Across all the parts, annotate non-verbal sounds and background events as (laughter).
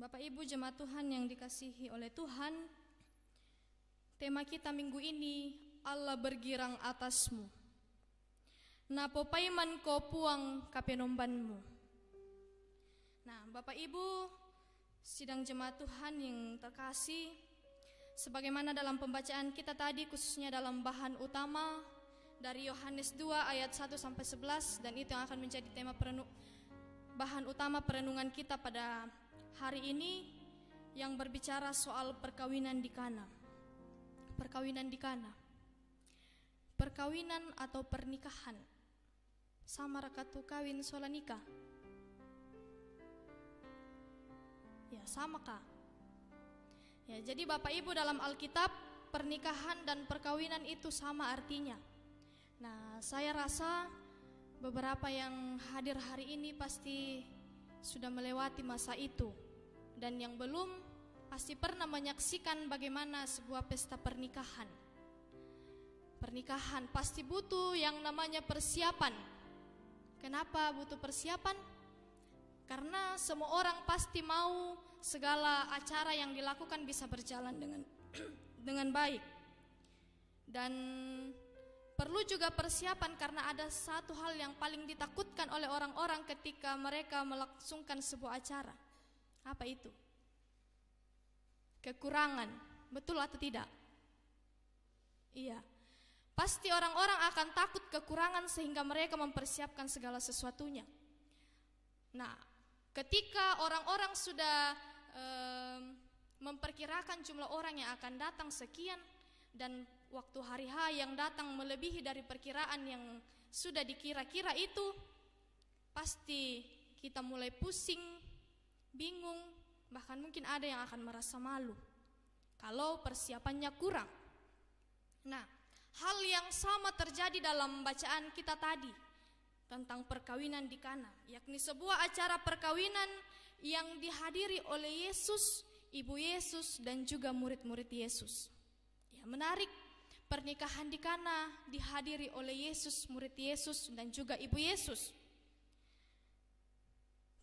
Bapak Ibu jemaat Tuhan yang dikasihi oleh Tuhan, tema kita minggu ini Allah bergirang atasmu. Nah paiman ko puang kapenombanmu. Nah, Bapak Ibu, sidang jemaat Tuhan yang terkasih, sebagaimana dalam pembacaan kita tadi khususnya dalam bahan utama dari Yohanes 2 ayat 1 sampai 11 dan itu yang akan menjadi tema perenung bahan utama perenungan kita pada hari ini yang berbicara soal perkawinan di Kana. Perkawinan di Kana. Perkawinan atau pernikahan sama rakatu kawin soal nikah. Ya, sama kah? Ya, jadi Bapak Ibu dalam Alkitab pernikahan dan perkawinan itu sama artinya. Nah, saya rasa beberapa yang hadir hari ini pasti sudah melewati masa itu dan yang belum pasti pernah menyaksikan bagaimana sebuah pesta pernikahan. Pernikahan pasti butuh yang namanya persiapan. Kenapa butuh persiapan? Karena semua orang pasti mau segala acara yang dilakukan bisa berjalan dengan (clears throat) dengan baik. Dan perlu juga persiapan karena ada satu hal yang paling ditakutkan oleh orang-orang ketika mereka melangsungkan sebuah acara apa itu? Kekurangan, betul atau tidak? Iya. Pasti orang-orang akan takut kekurangan sehingga mereka mempersiapkan segala sesuatunya. Nah, ketika orang-orang sudah um, memperkirakan jumlah orang yang akan datang sekian dan waktu hari H yang datang melebihi dari perkiraan yang sudah dikira-kira itu, pasti kita mulai pusing, bingung, bahkan mungkin ada yang akan merasa malu kalau persiapannya kurang. Nah, hal yang sama terjadi dalam bacaan kita tadi tentang perkawinan di Kana, yakni sebuah acara perkawinan yang dihadiri oleh Yesus, Ibu Yesus dan juga murid-murid Yesus. Ya, menarik pernikahan di Kana dihadiri oleh Yesus, murid Yesus dan juga Ibu Yesus.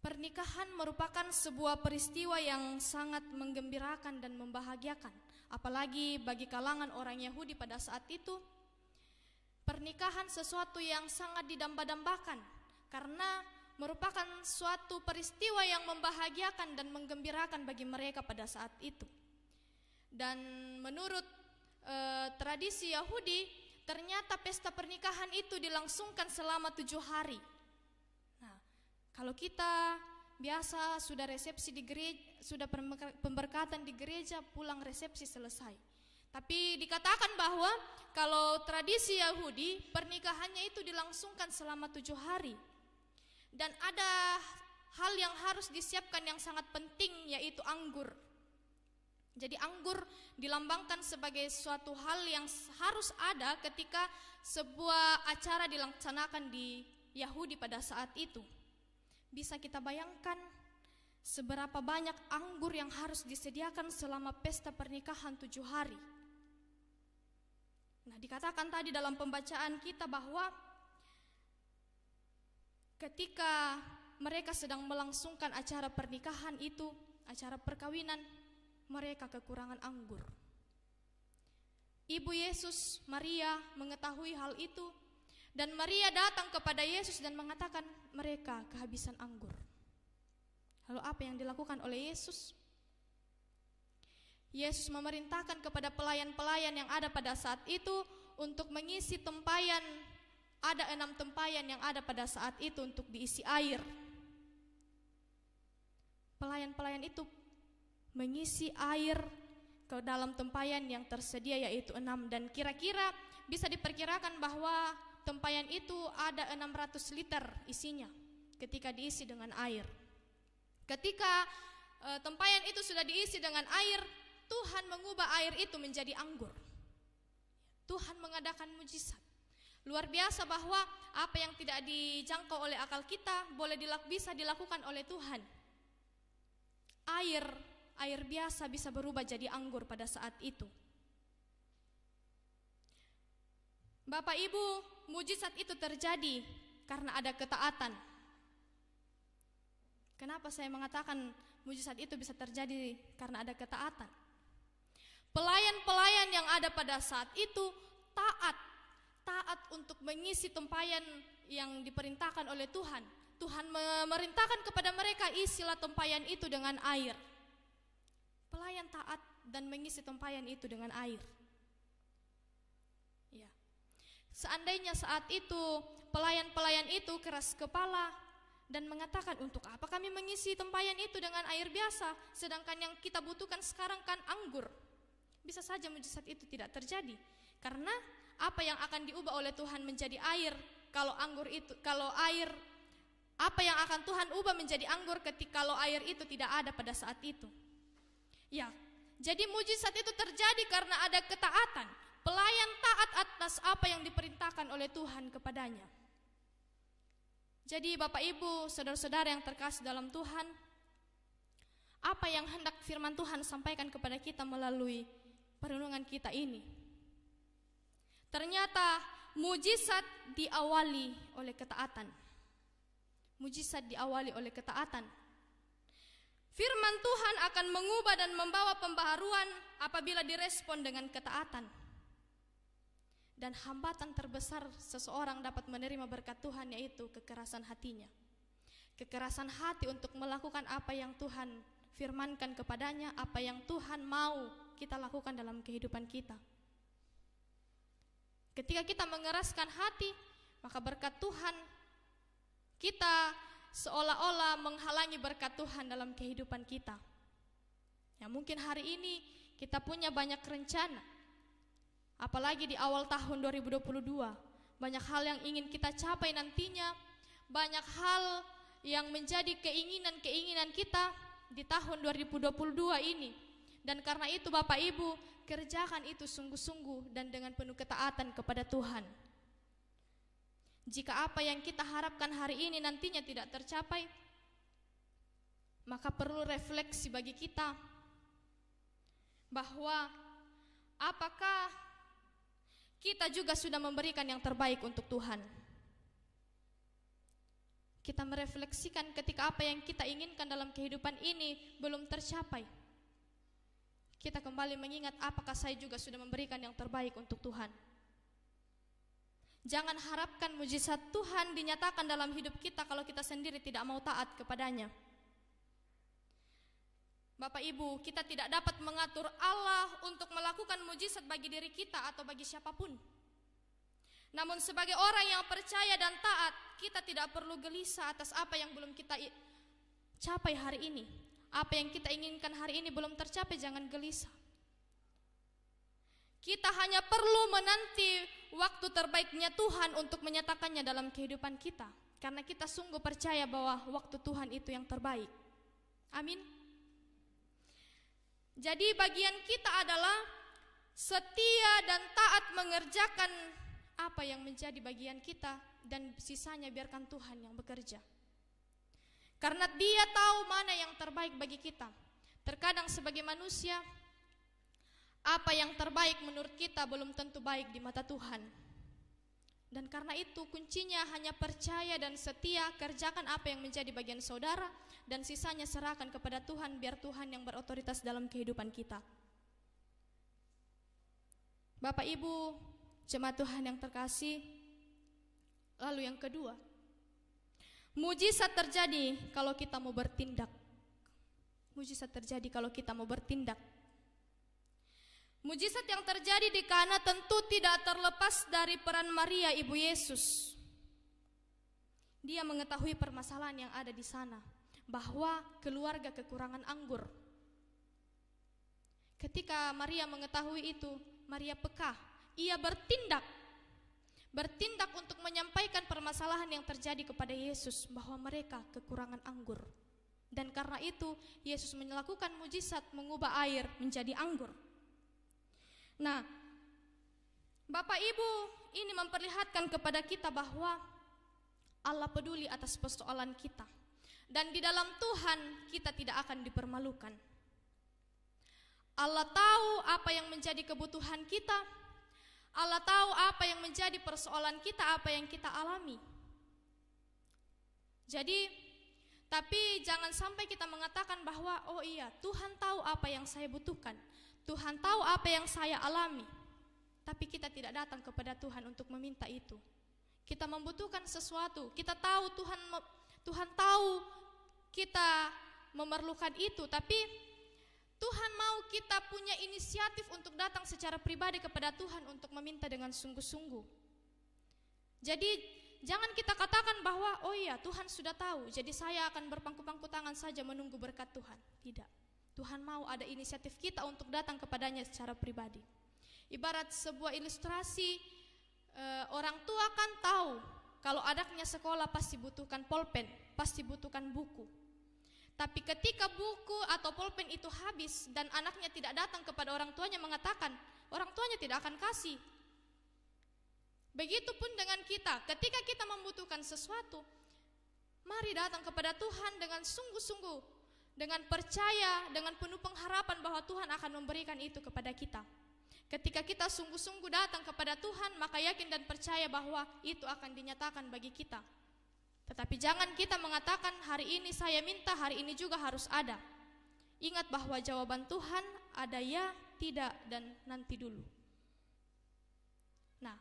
Pernikahan merupakan sebuah peristiwa yang sangat menggembirakan dan membahagiakan, apalagi bagi kalangan orang Yahudi pada saat itu. Pernikahan sesuatu yang sangat didamba-dambakan karena merupakan suatu peristiwa yang membahagiakan dan menggembirakan bagi mereka pada saat itu. Dan menurut e, tradisi Yahudi, ternyata pesta pernikahan itu dilangsungkan selama tujuh hari kalau kita biasa sudah resepsi di gereja, sudah pemberkatan di gereja, pulang resepsi selesai. Tapi dikatakan bahwa kalau tradisi Yahudi pernikahannya itu dilangsungkan selama tujuh hari. Dan ada hal yang harus disiapkan yang sangat penting yaitu anggur. Jadi anggur dilambangkan sebagai suatu hal yang harus ada ketika sebuah acara dilaksanakan di Yahudi pada saat itu bisa kita bayangkan seberapa banyak anggur yang harus disediakan selama pesta pernikahan tujuh hari. Nah, dikatakan tadi dalam pembacaan kita bahwa ketika mereka sedang melangsungkan acara pernikahan itu, acara perkawinan, mereka kekurangan anggur. Ibu Yesus, Maria mengetahui hal itu, dan Maria datang kepada Yesus dan mengatakan mereka kehabisan anggur. Lalu apa yang dilakukan oleh Yesus? Yesus memerintahkan kepada pelayan-pelayan yang ada pada saat itu untuk mengisi tempayan, ada enam tempayan yang ada pada saat itu untuk diisi air. Pelayan-pelayan itu mengisi air ke dalam tempayan yang tersedia yaitu enam dan kira-kira bisa diperkirakan bahwa tempayan itu ada 600 liter isinya ketika diisi dengan air. Ketika e, tempayan itu sudah diisi dengan air, Tuhan mengubah air itu menjadi anggur. Tuhan mengadakan mujizat. Luar biasa bahwa apa yang tidak dijangkau oleh akal kita boleh dilak bisa dilakukan oleh Tuhan. Air, air biasa bisa berubah jadi anggur pada saat itu. Bapak Ibu, mujizat itu terjadi karena ada ketaatan. Kenapa saya mengatakan mujizat itu bisa terjadi karena ada ketaatan? Pelayan-pelayan yang ada pada saat itu taat, taat untuk mengisi tempayan yang diperintahkan oleh Tuhan. Tuhan memerintahkan kepada mereka isilah tempayan itu dengan air. Pelayan taat dan mengisi tempayan itu dengan air. Seandainya saat itu pelayan-pelayan itu keras kepala dan mengatakan untuk apa kami mengisi tempayan itu dengan air biasa sedangkan yang kita butuhkan sekarang kan anggur. Bisa saja mujizat itu tidak terjadi karena apa yang akan diubah oleh Tuhan menjadi air kalau anggur itu kalau air apa yang akan Tuhan ubah menjadi anggur ketika kalau air itu tidak ada pada saat itu. Ya, jadi mujizat itu terjadi karena ada ketaatan, pelayan taat atas apa yang diperintahkan oleh Tuhan kepadanya. Jadi Bapak Ibu, saudara-saudara yang terkasih dalam Tuhan, apa yang hendak firman Tuhan sampaikan kepada kita melalui perenungan kita ini? Ternyata mujizat diawali oleh ketaatan. Mujizat diawali oleh ketaatan. Firman Tuhan akan mengubah dan membawa pembaharuan apabila direspon dengan ketaatan. Dan hambatan terbesar seseorang dapat menerima berkat Tuhan yaitu kekerasan hatinya. Kekerasan hati untuk melakukan apa yang Tuhan firmankan kepadanya, apa yang Tuhan mau kita lakukan dalam kehidupan kita. Ketika kita mengeraskan hati, maka berkat Tuhan kita seolah-olah menghalangi berkat Tuhan dalam kehidupan kita. Ya mungkin hari ini kita punya banyak rencana, Apalagi di awal tahun 2022, banyak hal yang ingin kita capai nantinya, banyak hal yang menjadi keinginan-keinginan kita di tahun 2022 ini. Dan karena itu Bapak Ibu, kerjakan itu sungguh-sungguh dan dengan penuh ketaatan kepada Tuhan. Jika apa yang kita harapkan hari ini nantinya tidak tercapai, maka perlu refleksi bagi kita bahwa apakah kita juga sudah memberikan yang terbaik untuk Tuhan. Kita merefleksikan ketika apa yang kita inginkan dalam kehidupan ini belum tercapai. Kita kembali mengingat apakah saya juga sudah memberikan yang terbaik untuk Tuhan. Jangan harapkan mujizat Tuhan dinyatakan dalam hidup kita kalau kita sendiri tidak mau taat kepadanya. Bapak Ibu, kita tidak dapat mengatur Allah untuk melakukan mujizat bagi diri kita atau bagi siapapun. Namun sebagai orang yang percaya dan taat, kita tidak perlu gelisah atas apa yang belum kita capai hari ini. Apa yang kita inginkan hari ini belum tercapai, jangan gelisah. Kita hanya perlu menanti waktu terbaiknya Tuhan untuk menyatakannya dalam kehidupan kita. Karena kita sungguh percaya bahwa waktu Tuhan itu yang terbaik. Amin. Jadi bagian kita adalah setia dan taat mengerjakan apa yang menjadi bagian kita dan sisanya biarkan Tuhan yang bekerja. Karena dia tahu mana yang terbaik bagi kita. Terkadang sebagai manusia, apa yang terbaik menurut kita belum tentu baik di mata Tuhan. Dan karena itu kuncinya hanya percaya dan setia kerjakan apa yang menjadi bagian saudara, dan sisanya serahkan kepada Tuhan biar Tuhan yang berotoritas dalam kehidupan kita. Bapak Ibu, jemaat Tuhan yang terkasih. Lalu yang kedua, mujizat terjadi kalau kita mau bertindak. Mujizat terjadi kalau kita mau bertindak. Mujizat yang terjadi di Kana tentu tidak terlepas dari peran Maria ibu Yesus. Dia mengetahui permasalahan yang ada di sana bahwa keluarga kekurangan anggur. Ketika Maria mengetahui itu, Maria peka. Ia bertindak bertindak untuk menyampaikan permasalahan yang terjadi kepada Yesus bahwa mereka kekurangan anggur. Dan karena itu Yesus melakukan mujizat mengubah air menjadi anggur. Nah, Bapak Ibu, ini memperlihatkan kepada kita bahwa Allah peduli atas persoalan kita dan di dalam Tuhan kita tidak akan dipermalukan. Allah tahu apa yang menjadi kebutuhan kita. Allah tahu apa yang menjadi persoalan kita, apa yang kita alami. Jadi, tapi jangan sampai kita mengatakan bahwa oh iya, Tuhan tahu apa yang saya butuhkan. Tuhan tahu apa yang saya alami. Tapi kita tidak datang kepada Tuhan untuk meminta itu. Kita membutuhkan sesuatu. Kita tahu Tuhan Tuhan tahu kita memerlukan itu, tapi Tuhan mau kita punya inisiatif untuk datang secara pribadi kepada Tuhan untuk meminta dengan sungguh-sungguh. Jadi jangan kita katakan bahwa oh iya Tuhan sudah tahu, jadi saya akan berpangku-pangku tangan saja menunggu berkat Tuhan. Tidak. Tuhan mau ada inisiatif kita untuk datang kepadanya secara pribadi. Ibarat sebuah ilustrasi, eh, orang tua kan tahu kalau anaknya sekolah pasti butuhkan polpen, pasti butuhkan buku. Tapi ketika buku atau polpen itu habis dan anaknya tidak datang kepada orang tuanya mengatakan, orang tuanya tidak akan kasih. Begitupun dengan kita, ketika kita membutuhkan sesuatu, mari datang kepada Tuhan dengan sungguh-sungguh, dengan percaya, dengan penuh pengharapan bahwa Tuhan akan memberikan itu kepada kita. Ketika kita sungguh-sungguh datang kepada Tuhan, maka yakin dan percaya bahwa itu akan dinyatakan bagi kita. Tetapi jangan kita mengatakan hari ini saya minta, hari ini juga harus ada. Ingat bahwa jawaban Tuhan ada ya, tidak, dan nanti dulu. Nah,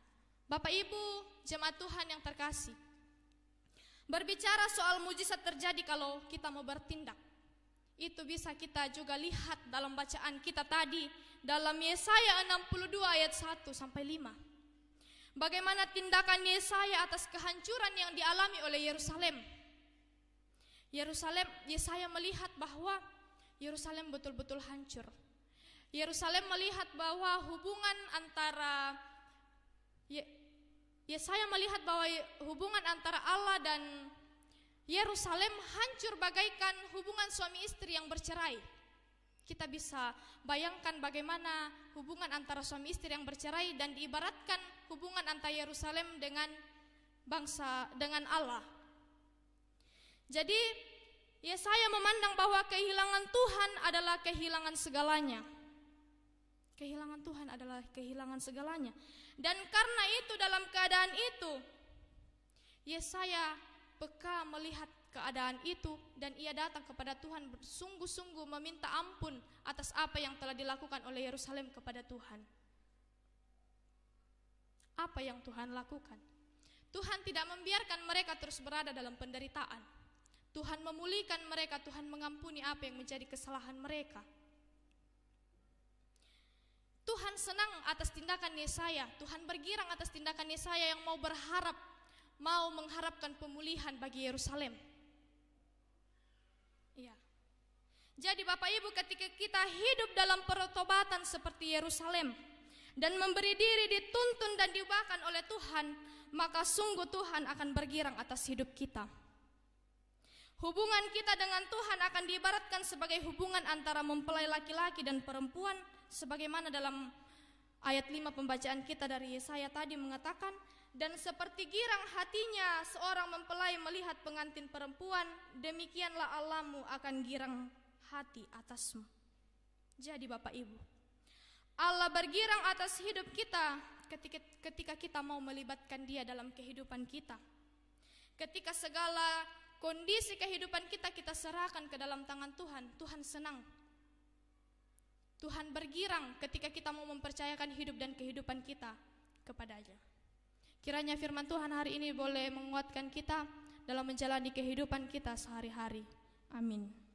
Bapak Ibu, jemaat Tuhan yang terkasih, berbicara soal mujizat terjadi kalau kita mau bertindak. Itu bisa kita juga lihat dalam bacaan kita tadi dalam Yesaya 62 ayat 1 sampai 5. Bagaimana tindakan Yesaya atas kehancuran yang dialami oleh Yerusalem? Yerusalem Yesaya melihat bahwa Yerusalem betul-betul hancur. Yerusalem melihat bahwa hubungan antara Yesaya melihat bahwa hubungan antara Allah dan Yerusalem hancur bagaikan hubungan suami istri yang bercerai. Kita bisa bayangkan bagaimana hubungan antara suami istri yang bercerai dan diibaratkan hubungan antara Yerusalem dengan bangsa dengan Allah. Jadi Yesaya ya memandang bahwa kehilangan Tuhan adalah kehilangan segalanya. Kehilangan Tuhan adalah kehilangan segalanya. Dan karena itu dalam keadaan itu Yesaya peka melihat keadaan itu dan ia datang kepada Tuhan bersungguh-sungguh meminta ampun atas apa yang telah dilakukan oleh Yerusalem kepada Tuhan. Apa yang Tuhan lakukan? Tuhan tidak membiarkan mereka terus berada dalam penderitaan. Tuhan memulihkan mereka, Tuhan mengampuni apa yang menjadi kesalahan mereka. Tuhan senang atas tindakan Yesaya, Tuhan bergirang atas tindakan Yesaya yang mau berharap, mau mengharapkan pemulihan bagi Yerusalem. Jadi Bapak Ibu ketika kita hidup dalam pertobatan seperti Yerusalem dan memberi diri dituntun dan diubahkan oleh Tuhan, maka sungguh Tuhan akan bergirang atas hidup kita. Hubungan kita dengan Tuhan akan diibaratkan sebagai hubungan antara mempelai laki-laki dan perempuan sebagaimana dalam ayat 5 pembacaan kita dari Yesaya tadi mengatakan dan seperti girang hatinya seorang mempelai melihat pengantin perempuan demikianlah Allahmu akan girang hati atasmu. Jadi Bapak Ibu, Allah bergirang atas hidup kita ketika, ketika kita mau melibatkan dia dalam kehidupan kita. Ketika segala kondisi kehidupan kita kita serahkan ke dalam tangan Tuhan, Tuhan senang. Tuhan bergirang ketika kita mau mempercayakan hidup dan kehidupan kita kepadanya. Kiranya firman Tuhan hari ini boleh menguatkan kita dalam menjalani kehidupan kita sehari-hari. Amin.